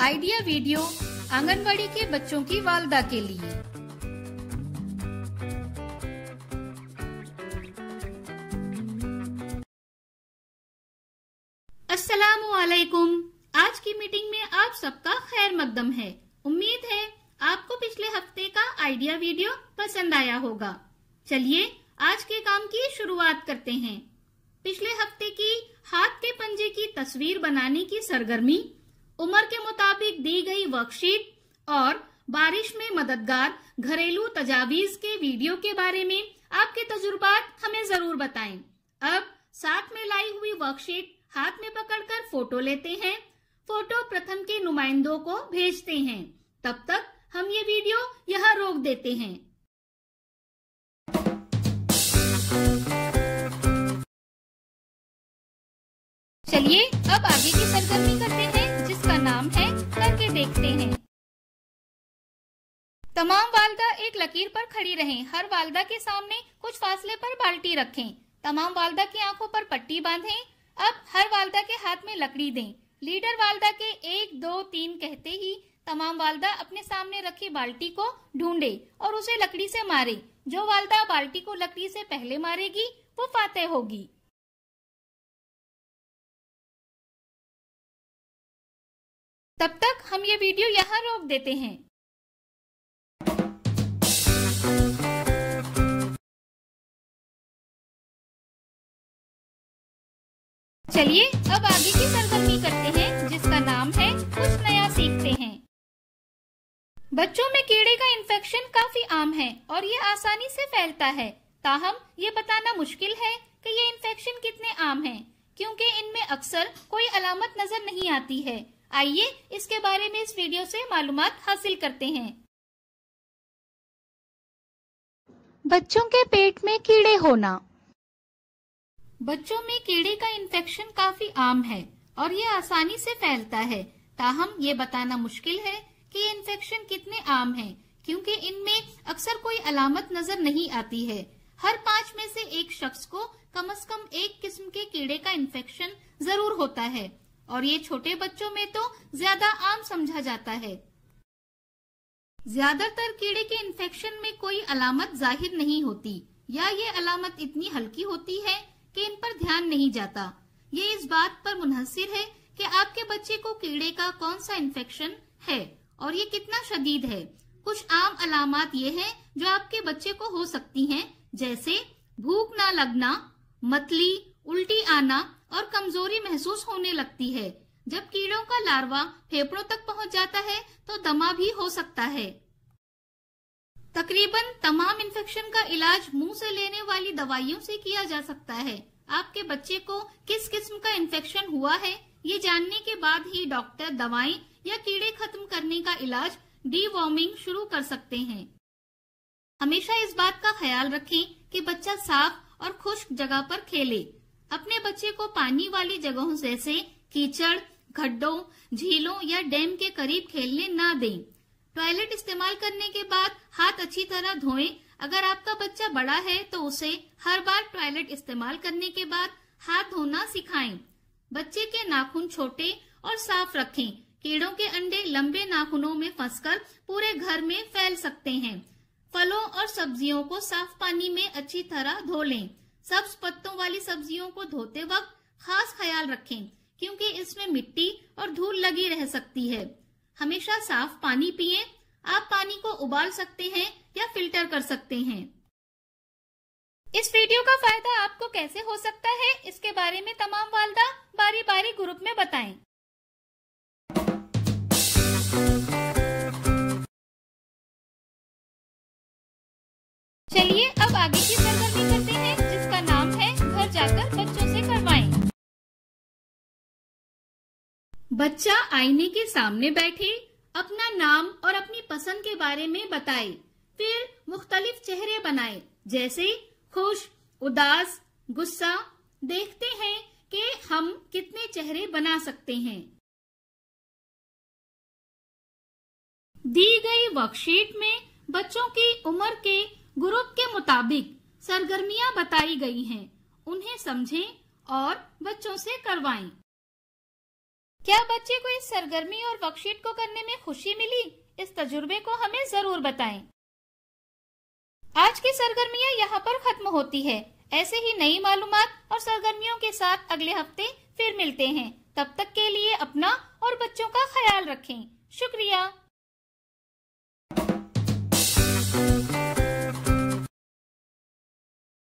Idea video anganwadi के बच्चों की वालदा के लिए अस्सलाम वालेकुम आज की मीटिंग में आप सबका खैर मकदम है उम्मीद है आपको पिछले हफ्ते का आइडिया वीडियो पसंद आया होगा चलिए आज के काम की शुरुआत करते हैं पिछले हफ्ते की हाथ के पंजे की तस्वीर बनाने की सरगर्मी उम्र के मुताबिक दी गई वर्कशीट और बारिश में मददगार घरेलू तजावीज के वीडियो के बारे में आपके तजुर्बात हमें जरूर बताएं। अब साथ में लाई हुई वर्कशीट हाथ में पकड़कर फोटो लेते हैं फोटो प्रथम के नुमाइंदों को भेजते हैं तब तक हम ये वीडियो यहाँ रोक देते हैं चलिए अब आगे की सरगर्मी करते हैं जिसका नाम है करके देखते हैं तमाम वालदा एक लकीर पर खड़ी रहें। हर वालदा के सामने कुछ फासले पर बाल्टी रखें। तमाम वालदा की आंखों पर पट्टी बांधें। अब हर वालदा के हाथ में लकड़ी दें। लीडर वालदा के एक दो तीन कहते ही तमाम वालदा अपने सामने रखी बाल्टी को ढूंढे और उसे लकड़ी से मारे जो वालदा बाल्टी को लकड़ी से पहले मारेगी वो फाते होगी तब तक हम ये वीडियो यहाँ रोक देते हैं चलिए अब आगे की सरगर्मी करते हैं जिसका नाम है कुछ नया सीखते हैं बच्चों में कीड़े का इन्फेक्शन काफी आम है और ये आसानी से फैलता है ताहम ये बताना मुश्किल है कि ये इन्फेक्शन कितने आम हैं, क्योंकि इनमें अक्सर कोई अलामत नजर नहीं आती है आइए इसके बारे में इस वीडियो से मालूम हासिल करते हैं बच्चों के पेट में कीड़े होना बच्चों में कीड़े का इन्फेक्शन काफी आम है और ये आसानी से फैलता है ताहम ये बताना मुश्किल है कि इन्फेक्शन कितने आम हैं, क्योंकि इनमें अक्सर कोई अलामत नजर नहीं आती है हर पाँच में से एक शख्स को कम से कम एक किस्म के कीड़े का इन्फेक्शन जरूर होता है और ये छोटे बच्चों में तो ज्यादा आम समझा जाता है ज्यादातर कीड़े के इन्फेक्शन में कोई अलामत जाहिर नहीं होती या ये अलामत इतनी हल्की होती है कि इन पर ध्यान नहीं जाता ये इस बात पर मुनहसर है कि आपके बच्चे को कीड़े का कौन सा इन्फेक्शन है और ये कितना शदीद है कुछ आम अलामत ये है जो आपके बच्चे को हो सकती हैं जैसे भूख ना लगना मतली उल्टी आना और कमजोरी महसूस होने लगती है जब कीड़ों का लार्वा फेफड़ों तक पहुंच जाता है तो दमा भी हो सकता है तकरीबन तमाम इन्फेक्शन का इलाज मुंह से लेने वाली दवाइयों से किया जा सकता है आपके बच्चे को किस किस्म का इन्फेक्शन हुआ है ये जानने के बाद ही डॉक्टर दवाई या कीड़े खत्म करने का इलाज डी शुरू कर सकते हैं हमेशा इस बात का ख्याल रखें कि बच्चा साफ और खुश्क जगह पर खेले अपने बच्चे को पानी वाली जगहों जैसे कीचड़ खड्डो झीलों या डैम के करीब खेलने ना दें। टॉयलेट इस्तेमाल करने के बाद हाथ अच्छी तरह धोएं। अगर आपका बच्चा बड़ा है तो उसे हर बार टॉयलेट इस्तेमाल करने के बाद हाथ धोना सिखाएं। बच्चे के नाखून छोटे और साफ रखें कीड़ों के अंडे लंबे नाखूनों में फंसकर पूरे घर में फैल सकते हैं फलों और सब्जियों को साफ पानी में अच्छी तरह धो लें सब्ज पत्तों वाली सब्जियों को धोते वक्त खास ख्याल रखें क्योंकि इसमें मिट्टी और धूल लगी रह सकती है हमेशा साफ पानी पिएं। आप पानी को उबाल सकते हैं या फिल्टर कर सकते हैं इस वीडियो का फायदा आपको कैसे हो सकता है इसके बारे में तमाम वालदा बारी बारी ग्रुप में बताएं। चलिए अब आगे की सरगर्मी बच्चा आईने के सामने बैठे अपना नाम और अपनी पसंद के बारे में बताए फिर मुख्तलिफ चेहरे बनाए जैसे खुश उदास गुस्सा देखते हैं कि हम कितने चेहरे बना सकते हैं दी गई वर्कशीट में बच्चों की उम्र के ग्रुप के मुताबिक सरगर्मियां बताई गई हैं। उन्हें समझें और बच्चों से करवाएं। क्या बच्चे को इस सरगर्मी और वर्कशीट को करने में खुशी मिली इस तजुर्बे को हमें जरूर बताएं। आज की सरगर्मियाँ यहाँ पर खत्म होती है ऐसे ही नई मालूम और सरगर्मियों के साथ अगले हफ्ते फिर मिलते हैं तब तक के लिए अपना और बच्चों का ख्याल रखें शुक्रिया